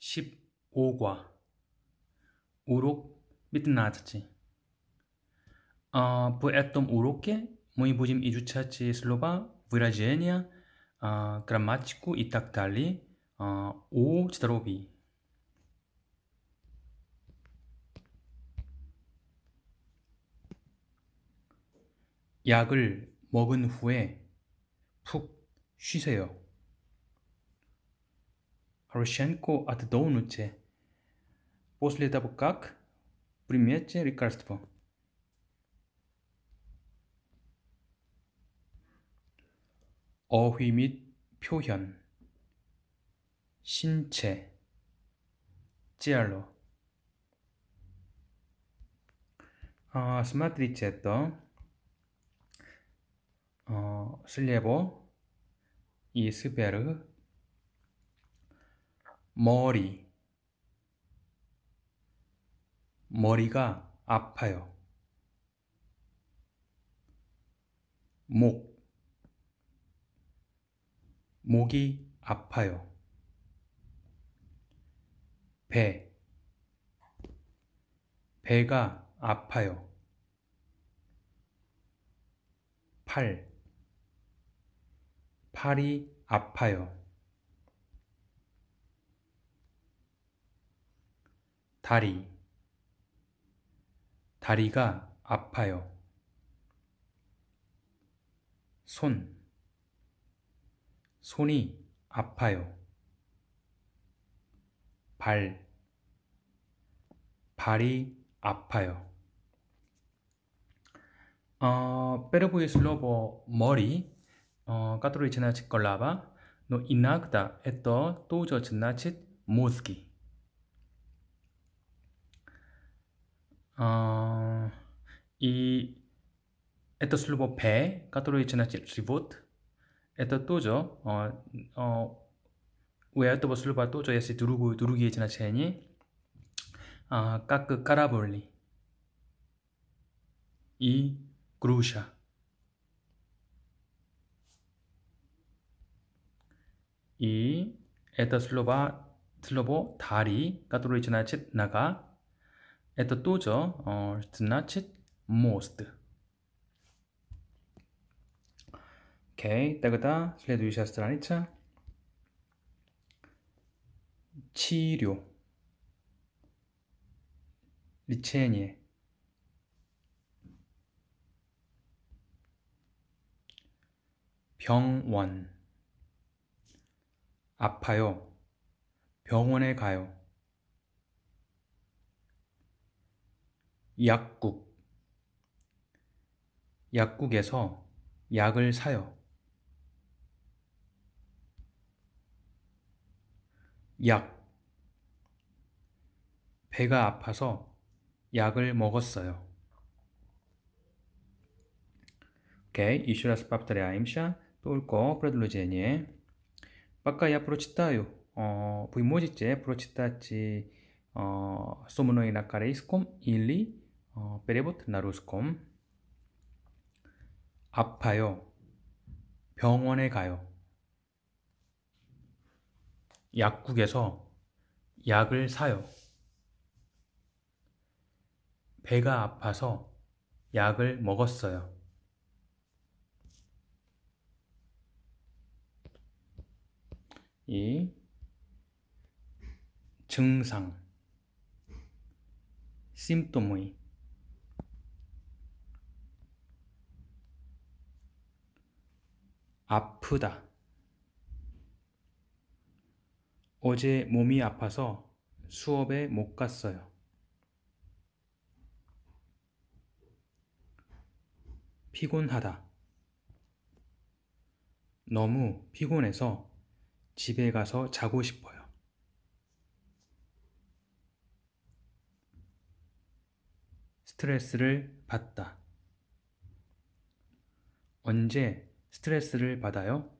15과 урок 15. А, по этом уроке мы будем изучать слова, выражения, а, грамматику и так далее а, о здоровье. 약을 먹은 후에 푹 쉬세요. Хорошенко о т д о у н у т е После того как примете лекарство. о 어휘 및 표현 신체 찌알로 어, смотрите то слева и с п е р е д 머리 머리가 아파요. 목 목이 아파요. 배 배가 아파요. 팔 팔이 아파요. 다리 다리가 아파요. 손 손이 아파요. 발 발이 아파요. 어, pero pues lobo mori, 어, 까토리 지나칠 걸라바, no inacta, esto tuyo 지나칠 mosqui. и это слово «пе», которое значит «живот», это тоже, 어, 어, у этого слова тоже есть другое, другие значения, а, как «караболи» и «груша». И это слово, слово «тари», которое значит «нога», Это тоже э, значит most. Окей, okay, тогда следующая страница. 치료. лечение. 병원. 아파요. 병원에 가요. 약국 약국에서 약을 사요. 약 배가 아파서 약을 먹었어요. 오케이, 이슈라 스팝트레아 임샨 또올거 프레들로제니에 빠까야 프로치타요. 어, 부이모지제 프로치타치 어, 소문노이 나카레이스콤 일리 어, перевод на русском 아파요. 병원에 가요. 약국에서 약을 사요. 배가 아파서 약을 먹었어요. 이 증상 심토모이 아프다. 어제 몸이 아파서 수업에 못 갔어요. 피곤하다. 너무 피곤해서 집에 가서 자고 싶어요. 스트레스를 받다. 언제 스트레스를 받아요?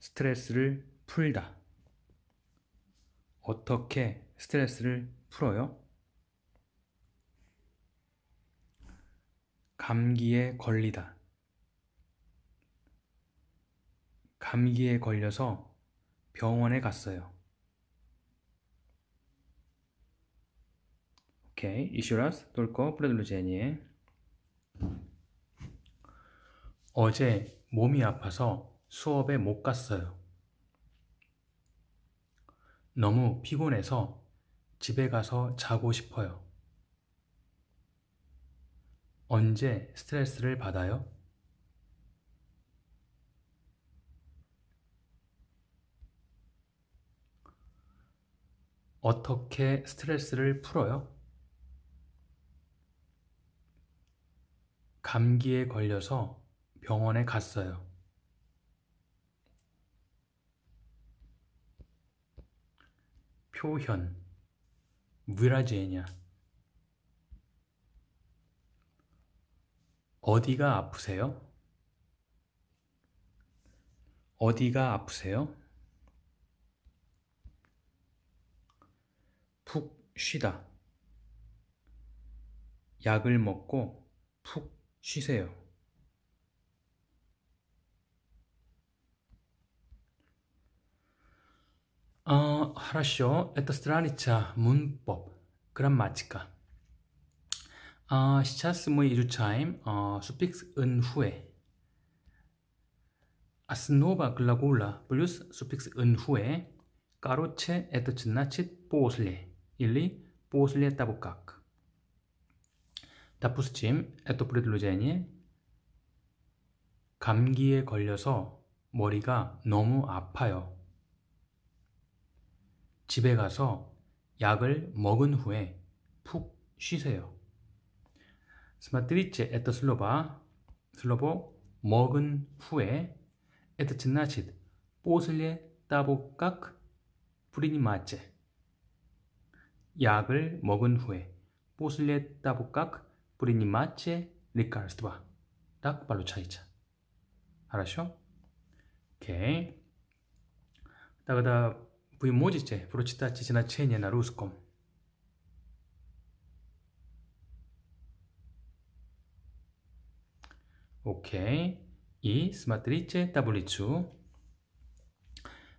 스트레스를 풀다. 어떻게 스트레스를 풀어요? 감기에 걸리다. 감기에 걸려서 병원에 갔어요. Ok, i s s u r a 돌고, 프레들루제니에 어제 몸이 아파서 수업에 못 갔어요. 너무 피곤해서 집에 가서 자고 싶어요. 언제 스트레스를 받아요? 어떻게 스트레스를 풀어요? 감기에 걸려서 병원에 갔어요. 표현 в ы р а 어디가 아프세요? 어디가 아프세요? 푹 쉬다 약을 먹고 푹 쉬세요. 어, хорошо. Это страница 문법. грамматика. 어, сейчас мы изучаем 어, суффикс «은» 후에. Основа глагола плюс суффикс «은» 후에 короче это значит «после» или «после того как». 다프스침 에토프레들로제니 감기에 걸려서 머리가 너무 아파요. 집에 가서 약을 먹은 후에 푹 쉬세요. 스마트리체 에터 슬로바 슬로보 먹은 후에 에터 친나칫 뽀슬레 따복각 프리니 마체 약을 먹은 후에 뽀슬레 따복각 принимайте лекарства. Так получается. Хорошо? Окей. Тогда вы можете прочитать значение на русском. Окей. И смотрите таблицу.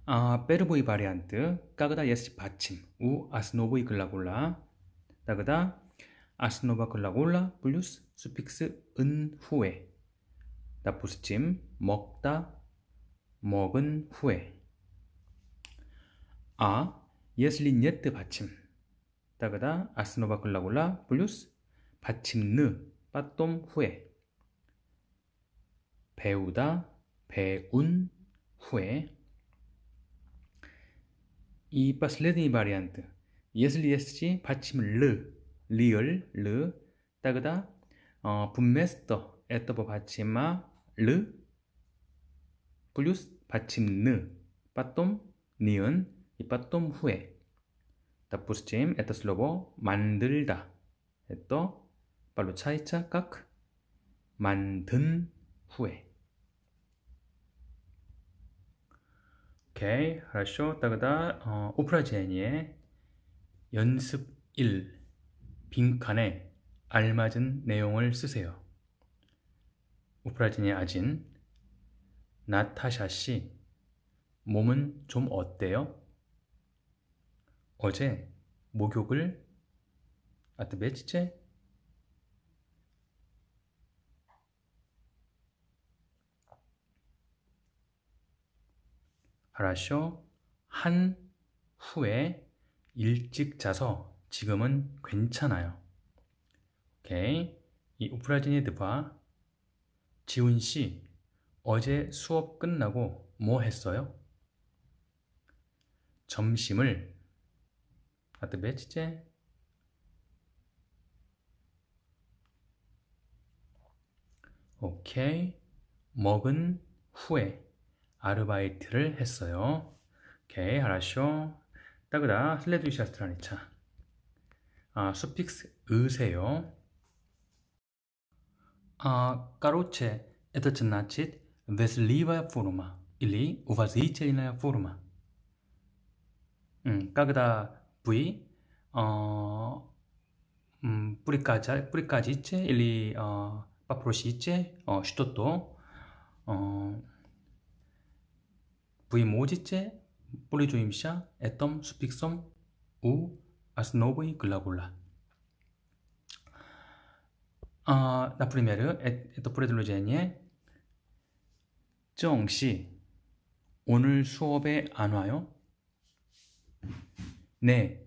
А, первый вариант, когда есть 받침, у основы глагола, тогда 아스노바 v 라골라 n l 스 수픽스 은 후에 나부스침 먹다 먹은 후에 아 예슬리 니트 받침 따그다 아스노바 클라골라 플러스 받침 느 빠똠 후에 배우다 배운 후에 이 파슬레드니 바리안트 예슬리 예스지 받침 르 리얼, 르, 따그다, 어, 분메스터, 에터버 받침마, 르, 플러스 받침 느, 빠톰, 니은, 이 빠톰 후에. 다푸스침, 에터 슬로버, 만들다, 에터, 발로 차이차, 깍, 만든 후에. 오케이, okay, х о р 따그다, 어, 오프라 제니의 연습 1. 빈칸에 알맞은 내용을 쓰세요. 우프라진의 아진 나타샤 씨 몸은 좀 어때요? 어제 목욕을 아트 매치체 하라쇼 한 후에 일찍 자서 지금은 괜찮아요. 오케이. 이 우프라지니드바 지훈 씨 어제 수업 끝나고 뭐 했어요? 점심을 아트 매치제 오케이. 먹은 후에 아르바이트를 했어요. 오케이, 알았쇼. 따그다 슬레드시스트라니차 아, 수픽스 으세요. А, короче, это значит вежливая форма или уважительная форма. Когда вы 어, 음, прикажете, прикажете или 어, попросите 어, что-то, 어, вы можете пользуемся этим суффиксом «у» as novoj glágula. Uh, na primero, esto predologenye 정 씨, 오늘 수업에 안 와요? 네,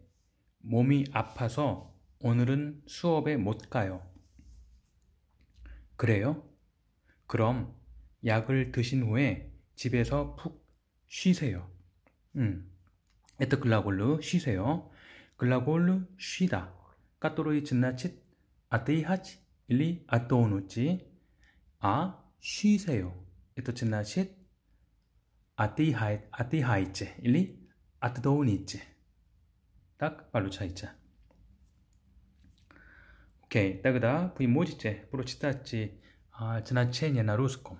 몸이 아파서 오늘은 수업에 못 가요. 그래요? 그럼 약을 드신 후에 집에서 푹 쉬세요. 음, 에트글라골로 쉬세요. 글라골루 쉬다 까토로이 지나칫 아테이하치 일리 아또오노치 아 쉬세요 이또 지나칫 아테이하이 아테이하이체 일리 아트도우니체 딱 발로 차이자 오케이 따그다 부이 모지체 브로치타치 아 지나치냐 나루스콤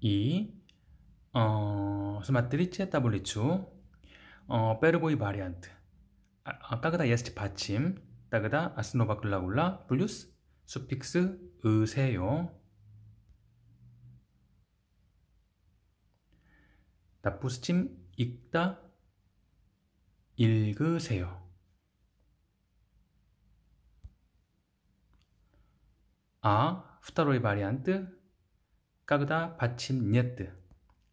이 어, 스마트리체 따블리추 어, 페르보이 바리안트 아, 아, 따그다 예스티 받침 따그다 아스노바 글라굴라 플러스 수픽스 으세요 나부스침 읽다 읽으세요 아, 후타로이 바리안트, 까그다 받침 니에트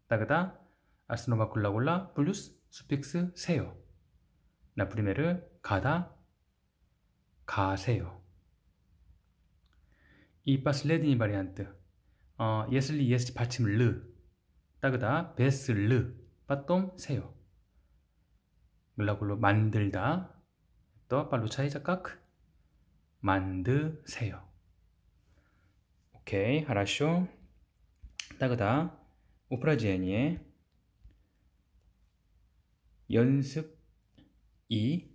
따그다 아스노바 콜라골라 플루스 수픽스 세요. 나 프리메르 가다 가세요. 이빠스 레디니 바리안트 어, 예슬리 예스 받침 르 따그다 베스 르빠똥 세요. 글라골로 만들다 또빨로차이자 까크 만드세요. 오케이, 하라쇼. 따그다. 오프라지엔이의 연습 2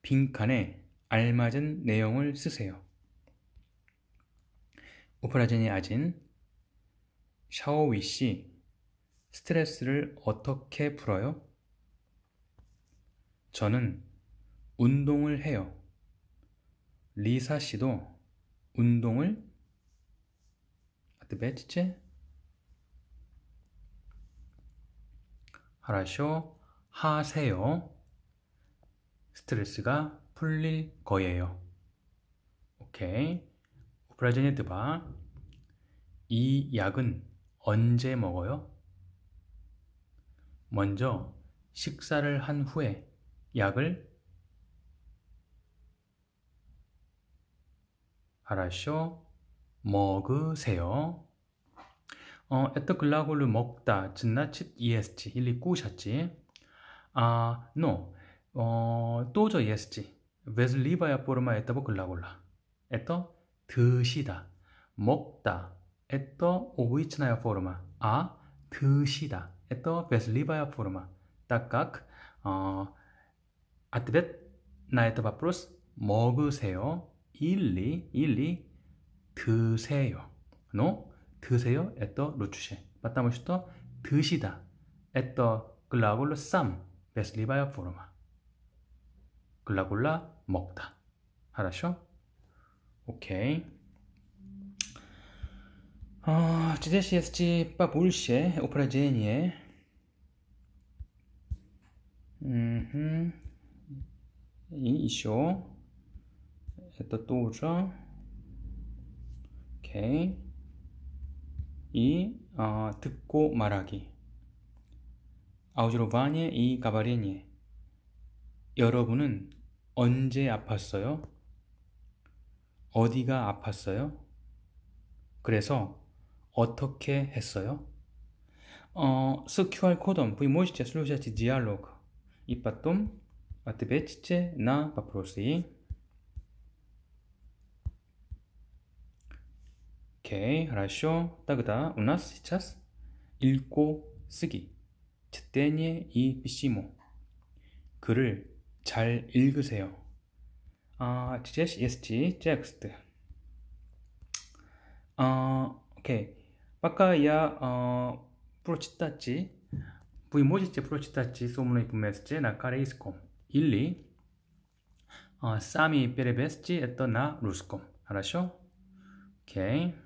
빈칸에 알맞은 내용을 쓰세요. 오프라젠니 아진 샤오위 씨 스트레스를 어떻게 풀어요? 저는 운동을 해요. 리사 씨도 운동을 아드 베치체 하라쇼 하세요. 스트레스가 풀릴 거예요. 오케이. 브라제니드 바. 이 약은 언제 먹어요? 먼저 식사를 한 후에 약을 하라쇼 먹으세요. 어, este 글라골을 먹다 지나칫 EST 일리 꾸셨지 아, no 어, 또저 EST ves libaya forma esta 글라골라 esto 드시다 먹다 esto oichnaya forma 아, 드시다 esto ves libaya forma 딱각 어, atvet na esta vapros 먹으세요 일리 일리 드세요 no 드세요 에떠 로추셰 맞다모시떠 드시다 에떠 글라골로 쌈 베슬리바야 포르마 글라골라 먹다 알았죠? 오케이 어, 지제시 에스지 빠볼시에 오프라 제니에 음흠 이쇼 에떠 또오죠 오케이 이 어, 듣고 말하기. 아우지로바니에 이 가바리니에. 여러분은 언제 아팠어요? 어디가 아팠어요? 그래서 어떻게 했어요? 어, 스 QR 코덤 부이 모시체 슬로시치 디알로그 이빠톰 아트베치체 나 바프로스이 오케이, хорошо. Тогда у нас сейчас 읽고 쓰기. Чтение и письмо. 글을 잘 읽으세요. 아, здесь есть текст. 아, 오케이. Пока я а, прочитать, вы можете прочитать сумму вместе на корейском или а, сами перевести это на русском. Хорошо? Окей. Okay.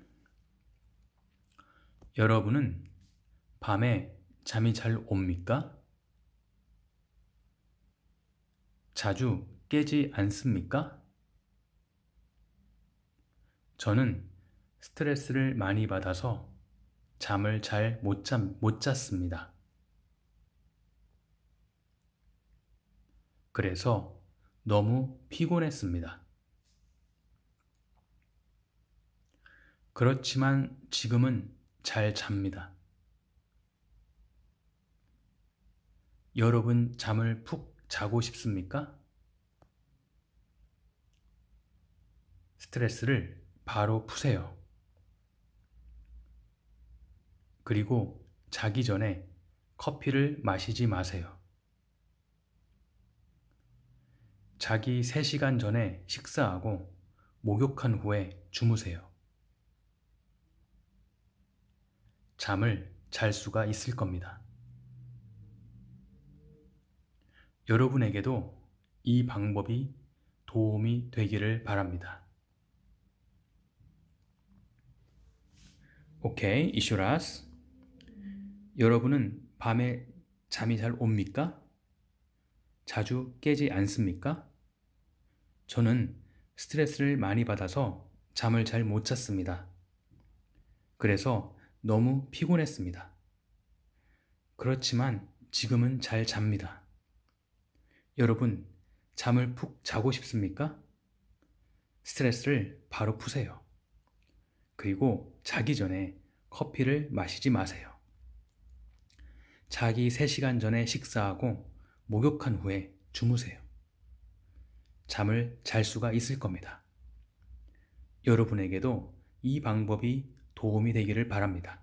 여러분은 밤에 잠이 잘 옵니까? 자주 깨지 않습니까? 저는 스트레스를 많이 받아서 잠을 잘못못 잤습니다. 그래서 너무 피곤했습니다. 그렇지만 지금은 잘 잡니다. 여러분 잠을 푹 자고 싶습니까? 스트레스를 바로 푸세요. 그리고 자기 전에 커피를 마시지 마세요. 자기 3시간 전에 식사하고 목욕한 후에 주무세요. 잠을 잘 수가 있을 겁니다. 여러분에게도 이 방법이 도움이 되기를 바랍니다. 오케이, 이슈라스. 여러분은 밤에 잠이 잘 옵니까? 자주 깨지 않습니까? 저는 스트레스를 많이 받아서 잠을 잘 못 잤습니다. 그래서 너무 피곤했습니다. 그렇지만 지금은 잘 잡니다. 여러분, 잠을 푹 자고 싶습니까? 스트레스를 바로 푸세요. 그리고 자기 전에 커피를 마시지 마세요. 자기 3시간 전에 식사하고 목욕한 후에 주무세요. 잠을 잘 수가 있을 겁니다. 여러분에게도 이 방법이 도움이 되기를 바랍니다.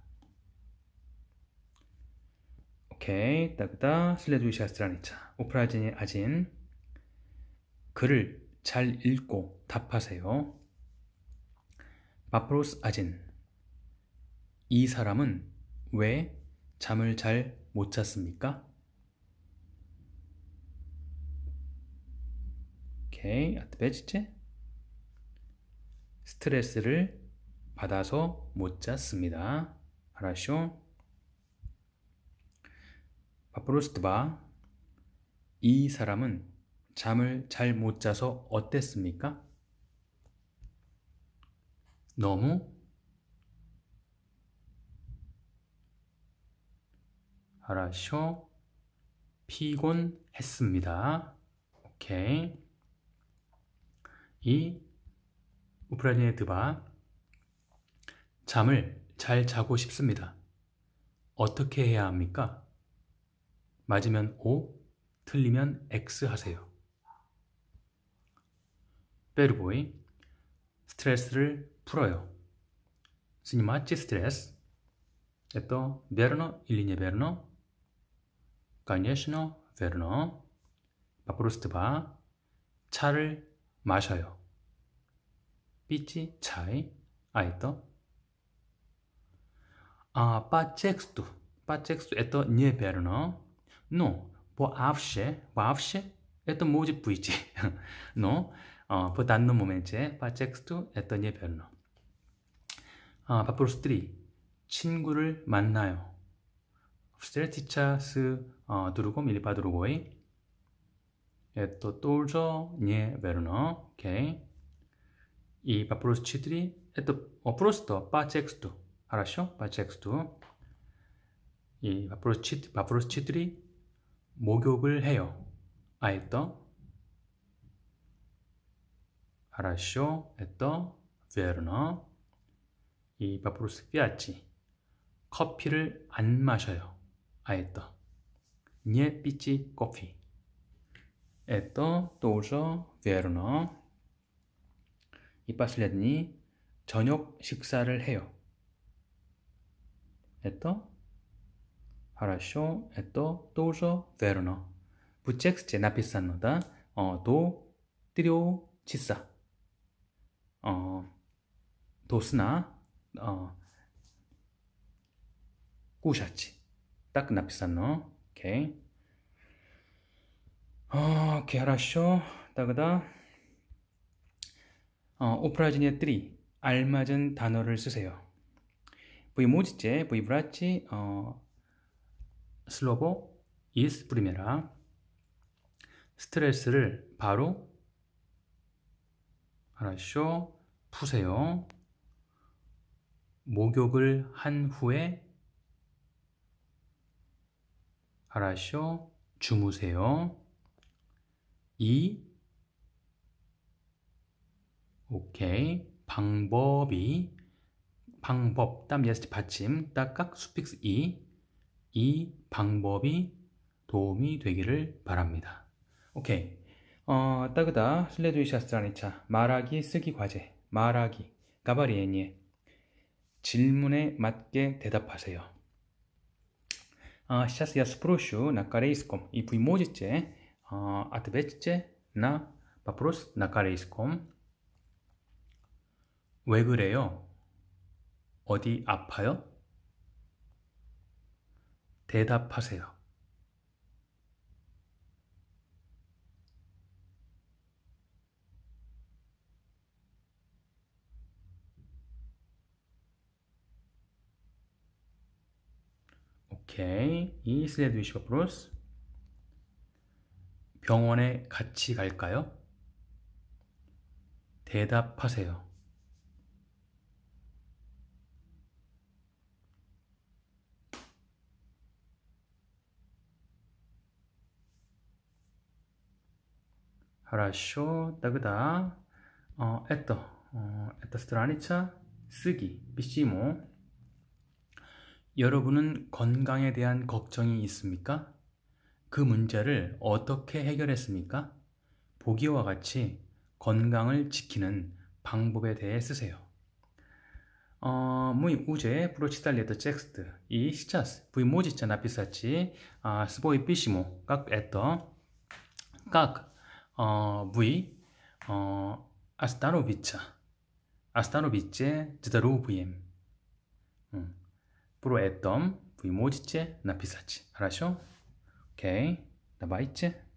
오케이, 따그다 슬레주시아스라니차 오프라진이 아진 글을 잘 읽고 답하세요. 바프로스 아진 이 사람은 왜 잠을 잘 못 잤습니까? 오케이, 아트베지체 스트레스를 받아서 못 잤습니다. 알았쇼? 바프로스트바 이 사람은 잠을 잘 못 자서 어땠습니까? 너무 알았쇼? 피곤했습니다. 오케이. 이 우프라디네 드바 잠을 잘 자고 싶습니다. 어떻게 해야 합니까? 맞으면 O, 틀리면 X 하세요. 베르보이 스트레스를 풀어요. 스니마치 스트레스 에또 베르노 일리니 베르노 가니에시노 베르노 바프로스트바 차를 마셔요. 삐치 차이 아이떠 а, по тексту. По тексту это неверно. Но вообще, вообще это может быть. Но 어, по данному моменте, по тексту это неверно. 아, вопрос 3. 친구를 만나요. Встретиться с 어, другом или подругой. Это тоже неверно. Окей. Okay. И вопрос 4. Это просто по тексту. Хорошо? По тексту. 이 바프로치, 바프로치들이 목욕을 해요. 알떠 Хорошо, это верно. 이 바프로스 피아치 커피를 안 마셔요. 알떠 Не пить кофе. Это тоже верно. 이 последний 저녁 식사를 해요. Esto. Хорошо. Это тоже верно. В тексте написано, да? 어, 도, трё, часа. 어, 도스나, 어, кушать. Так написано. Окей. Окей, хорошо. Тогда 어, упражнение 3. 알맞은 단어를 쓰세요. V모지째, V브라치, 어, 슬로보, 이스 프리메라 스트레스를 바로 알았쇼 푸세요 목욕을 한 후에 알았쇼 주무세요 이 오케이 방법이 방법, 땀 예스트 받침, 딱각 수픽스 이, 이 방법이 도움이 되기를 바랍니다. 오케이. 어, 따그다 슬레드위샤스라니차 말하기 쓰기 과제 말하기 가바리에니에 질문에 맞게 대답하세요. 아, 시차스야 스프로슈 나카레이스콤 이 부모지째 아, 어, 아트베츠째나 바프로스 나카레이스콤 왜 그래요? 어디 아파요? 대답하세요. 오케이. 이 슬레드 위시바 프로스. 병원에 같이 갈까요? 대답하세요. хорошо 따그다 어, это 어, это страница 쓰기 비시모 여러분은 건강에 대한 걱정이 있습니까? 그 문제를 어떻게 해결했습니까? 보기와 같이 건강을 지키는 방법에 대해 쓰세요. 어, мы уже прочитали этот текст и сейчас вы можете написать а, свой письмо, как это, как 어, V 어, 아스타노비차 아스타노비체 здоровьем 음. Про этом вы можете написать. Хорошо? Окей. Давайте.